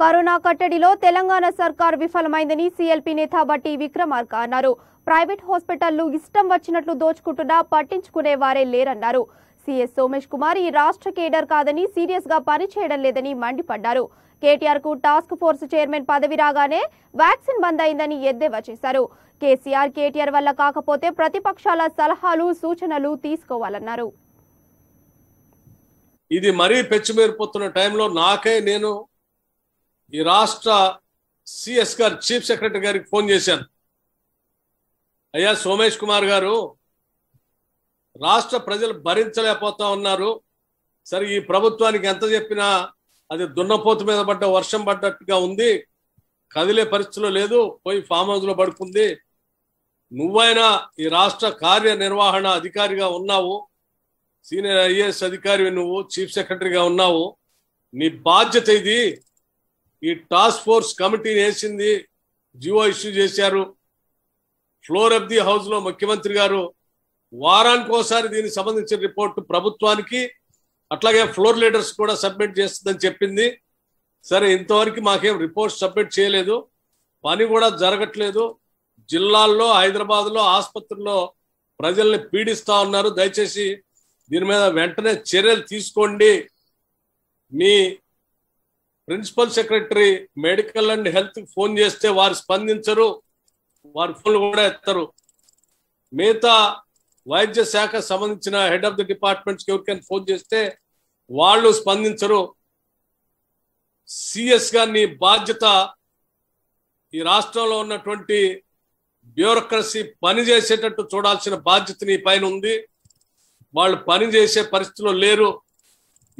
corona కట్టడిలో Telangana సర్కార్ విఫలమైందని CLP నేత బట్టి విక్రమార్క అన్నారు ప్రైవేట్ హాస్పిటల్లు ఇష్టం వచ్చినట్లు దోచుకుంటున్నా పట్టించుకునే వారే లేరన్నారు సీఎస్ సోమేష్ కుమార్ ఈ రాష్ట్ర కేడర్ కాదని సీరియస్ గా పనిచేయడం లేదని మండిపడ్డారు కేటీఆర్ కు టాస్క్ ఫోర్స్ చైర్మన్ పదవి రాగానే వ్యాక్సిన్ బంద్ అయిందని ఎద్దేవా చేశారు కేసీఆర్ కేటీఆర్ వల్ల కాకపోతే ప్రతిపక్షాల సలహాలు సూచనలు తీసుకోవాలన్నారు ఇది మరీ పెచ్చిమేరిపోతున్న టైంలో నాకే నేను ఈ రాష్ట్ర సిఎస్ గారు చీఫ్ సెక్రటరీ గారికి ఫోన్ చేశాను అయ్యా సోమేష్ కుమార్ గారు రాష్ట్ర ప్రజలు భరించలేకపోతా ఉన్నారు సరే ఈ ప్రభుత్వానికి ఎంత చెప్పినా అది దున్నపోతు మీద పడ్డ వర్షం పడ్డట్టుగా ఉంది కదిలే పరిస్థితిలో లేదు పోయి ఫామ్ హౌస్లో పడుకుంది నువ్వైనా ఈ రాష్ట్ర కార్యనిర్వహణ అధికారిగా ఉన్నావు సీనియర్ ఐఏఎస్ అధికారి నువ్వు చీఫ్ సెక్రటరీగా ఉన్నావు నీ బాధ్యత ఇది ఈ టాస్క్ ఫోర్స్ కమిటీని వేసింది జియో ఇష్యూ చేశారు ఫ్లోర్ ఆఫ్ ది హౌస్లో ముఖ్యమంత్రి గారు వారానికి ఒకసారి దీనికి సంబంధించిన రిపోర్ట్ ప్రభుత్వానికి అట్లాగే ఫ్లోర్ లీడర్స్ కూడా సబ్మిట్ చేస్తుందని చెప్పింది సరే ఇంతవరకు మాకేం రిపోర్ట్ సబ్మిట్ చేయలేదు పని కూడా జరగట్లేదు జిల్లాల్లో హైదరాబాద్లో ఆసుపత్రుల్లో ప్రజల్ని పీడిస్తూ ఉన్నారు దయచేసి దీని మీద వెంటనే చర్యలు తీసుకోండి మీ principal secretary medical and health phone చేస్తే వారు స్పందించరు వారు ఫోన్లు కూడా ఎత్తరు మిగతా వైద్య శాఖ సంబంధించిన హెడ్ ఆఫ్ ది డిపార్ట్మెంట్స్కి ఎవరికైనా ఫోన్ చేస్తే వాళ్ళు స్పందించరు సిఎస్ నీ బాధ్యత ఈ రాష్ట్రంలో ఉన్నటువంటి బ్యూరోక్రసీ పనిచేసేటట్టు చూడాల్సిన బాధ్యత నీ పైన ఉంది వాళ్ళు పని చేసే పరిస్థితిలో లేరు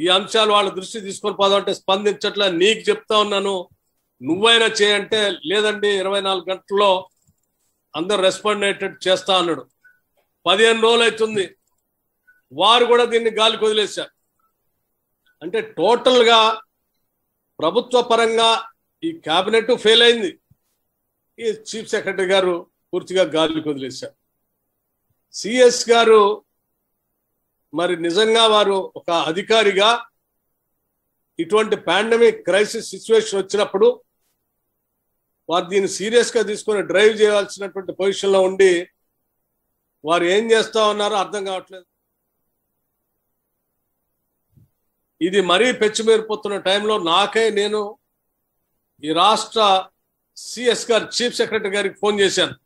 ఈ అంశాలు వాళ్ళ దృష్టి తీసుకొని పోదామంటే స్పందించట్లే నీకు చెప్తా ఉన్నాను నువ్వైనా చేయంటే లేదండి ఇరవై నాలుగు గంటల్లో అందరు రెస్పాండ్ అయ్యేటట్టు చేస్తా అన్నాడు పదిహేను రోజులు అవుతుంది వారు కూడా దీన్ని గాలి వదిలేశారు అంటే టోటల్గా ప్రభుత్వ పరంగా ఈ క్యాబినెట్ ఫెయిల్ అయింది ఈ చీఫ్ సెక్రటరీ గారు పూర్తిగా గాలికి వదిలేశారు సిఎస్ గారు మరి నిజంగా వారు ఒక అధికారిగా ఇటువంటి పాండమిక్ క్రైసిస్ సిచ్యువేషన్ వచ్చినప్పుడు వారు దీన్ని సీరియస్గా తీసుకొని డ్రైవ్ చేయాల్సినటువంటి పొజిషన్లో ఉండి వారు ఏం చేస్తా ఉన్నారో అర్థం కావట్లేదు ఇది మరీ పెచ్చిమేరిపోతున్న టైంలో నాకే నేను ఈ రాష్ట్ర సిఎస్ గారు చీఫ్ సెక్రటరీ గారికి ఫోన్ చేశాను